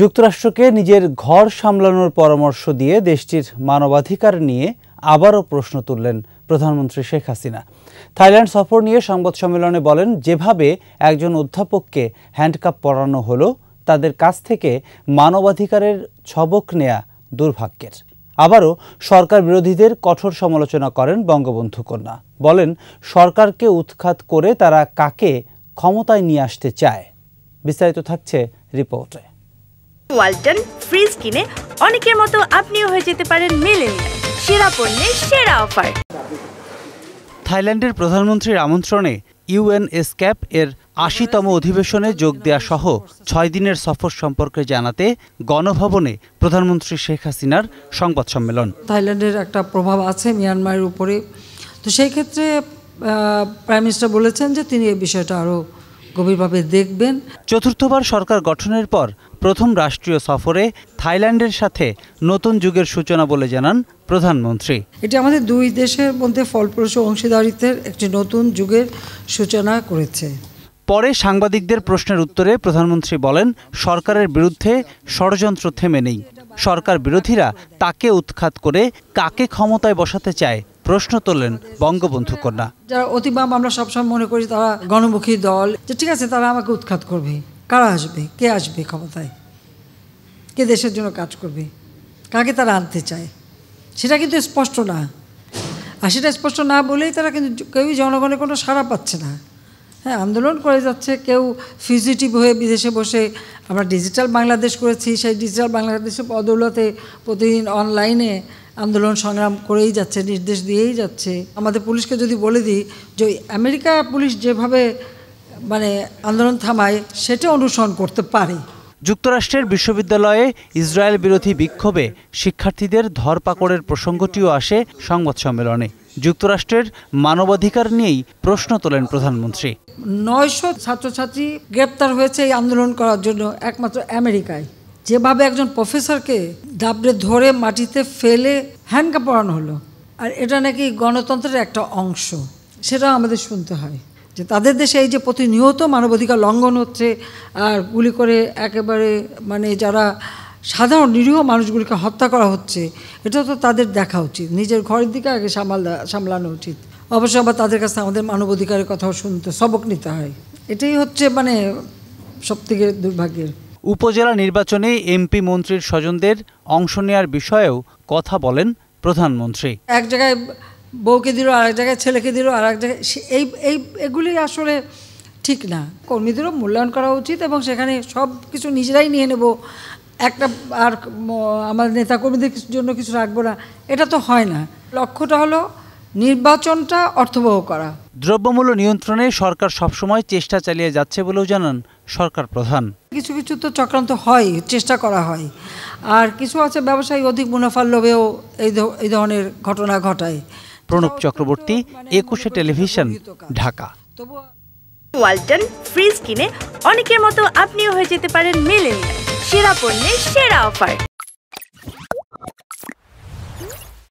যুক্তরাষ্ট্রকে নিজের ঘর সামলানোর পরামর্শ দিয়ে দেশটির মানবাধিকার নিয়ে আবারও প্রশ্ন তুললেন প্রধানমন্ত্রী শেখ হাসিনা থাইল্যান্ড সফর নিয়ে সংবাদ সম্মেলনে বলেন যেভাবে একজন অধ্যাপককে হ্যান্ডকাপ পরানো হল তাদের কাছ থেকে মানবাধিকারের ছবক নেয়া দুর্ভাগ্যের আবারও সরকার বিরোধীদের কঠোর সমালোচনা করেন বঙ্গবন্ধু কন্যা বলেন সরকারকে উৎখাত করে তারা কাকে ক্ষমতায় নিয়ে আসতে চায় বিস্তারিত থাকছে রিপোর্টে ওয়ালটন ফ্রিজ কিনে অনেকের মতো আপনিও হয়ে যেতে পারেন মিলেনিয়াল সেরা পণ্যের সেরা অফার থাইল্যান্ডের প্রধানমন্ত্রীর আমন্ত্রণে ইউএনএসক্যাপ এর আশিতম অধিবেশনে যোগ দেয়া সহ ছয় দিনের সফর সম্পর্কে জানাতে গণভবনে প্রধানমন্ত্রী শেখ হাসিনার সংবাদ সম্মেলন থাইল্যান্ডের একটা প্রভাব আছে মিয়ানমারের উপরে তো সেই ক্ষেত্রে প্রাইম মিনিস্টার বলেছেন যে তিনি এই বিষয়টা আরও গভীরভাবে দেখবেন চতুর্থবার সরকার গঠনের পর প্রথম রাষ্ট্রীয় সফরে থাইল্যান্ডের সাথে নতুন যুগের সূচনা বলে জানান প্রধানমন্ত্রী এটি আমাদের দুই দেশের মধ্যে ফলপ্রসূ অংশীদারিত্বের একটি নতুন যুগের সূচনা করেছে পরে সাংবাদিকদের প্রশ্নের উত্তরে প্রধানমন্ত্রী বলেন সরকারের বিরুদ্ধে ষড়যন্ত্র থেমে নেই সরকার বিরোধীরা তাকে উৎখাত করে কাকে ক্ষমতায় বসাতে চায় প্রশ্ন তোলেন বঙ্গবন্ধু কন্যা যারা অতিবাম আমরা সবসময় মনে করি তারা গণমুখী দল ঠিক আছে তারা আমাকে উৎখাত করবে কারা আসবে কে আসবে ক্ষমতায় কে দেশের জন্য কাজ করবে কাকে তারা আনতে চায় সেটা কিন্তু স্পষ্ট না আর সেটা স্পষ্ট না বলেই তারা কিন্তু কেউই জনগণের কোনো সাড়া পাচ্ছে না হ্যাঁ আন্দোলন করে যাচ্ছে কেউ ফিজিটিভ হয়ে বিদেশে বসে আমরা ডিজিটাল বাংলাদেশ করেছি সেই ডিজিটাল বাংলাদেশে পদৌলতে প্রতিদিন অনলাইনে আন্দোলন সংগ্রাম করেই যাচ্ছে নির্দেশ দিয়েই যাচ্ছে আমাদের পুলিশকে যদি বলে দিই যে আমেরিকা পুলিশ যেভাবে মানে আন্দোলন থামায় সেটা অনুসরণ করতে পারে যুক্তরাষ্ট্রের বিশ্ববিদ্যালয়ে ইসরায়েল বিরোধী বিক্ষোভে শিক্ষার্থীদের ধরপাকড়ের প্রসঙ্গটিও আসে সংবাদ সম্মেলনে যুক্তরাষ্ট্রের মানবাধিকার নিয়েই প্রশ্ন তোলেন প্রধানমন্ত্রী নয়শো ছাত্রছাত্রী গ্রেপ্তার হয়েছে এই আন্দোলন করার জন্য একমাত্র আমেরিকায় যেভাবে একজন প্রফেসরকে ডাবড়ে ধরে মাটিতে ফেলে হ্যান্ডকা পড়ানো হলো আর এটা নাকি গণতন্ত্রের একটা অংশ সেটাও আমাদের শুনতে হয় যে তাদের দেশে এই যে প্রতিনিয়ত মানবাধিকার লঙ্ঘন হচ্ছে আর গুলি করে একেবারে মানে যারা সাধারণ নিরীহ মানুষগুলিকে হত্যা করা হচ্ছে এটা তো তাদের দেখা উচিত নিজের ঘরের দিকে আগে সামাল সামলানো উচিত অবশ্য আবার তাদের কাছে আমাদের মানবাধিকারের কথাও শুনতে সবক নিতে হয় এটাই হচ্ছে মানে সবথেকে দুর্ভাগ্যের উপজেলা নির্বাচনে এমপি মন্ত্রীর স্বজনদের অংশ নেওয়ার বিষয়েও কথা বলেন প্রধানমন্ত্রী এক জায়গায় বউকে দিল আর এক জায়গায় ছেলেকে দিল আর এক জায়গায় এই এই এগুলি আসলে ঠিক না কর্মীদেরও মূল্যায়ন করা উচিত এবং সেখানে সব কিছু নিজেরাই নিয়ে নেব একটা আর আমার নেতাকর্মীদের জন্য কিছু রাখবো না এটা তো হয় না লক্ষ্যটা হলো নির্বাচনটা অর্থবহ করা দ্রব্যমূল্য নিয়ন্ত্রণে সরকার সবসময় চেষ্টা চালিয়ে যাচ্ছে বলেও জানান সরকার প্রধান কিছু কিছু তো চক্রান্ত হয় চেষ্টা করা হয় আর কিছু আছে ব্যবসায়ী অধিক মুনাফার লোভেও এই ধরনের ঘটনা ঘটায় প্রণব চক্রবর্তী একুশে টেলিভিশন ঢাকা ওয়ালটন ফ্রিজ কিনে অনেকের মতো আপনিও হয়ে যেতে পারেন মিলেন সেরা পণ্যের সেরা অফার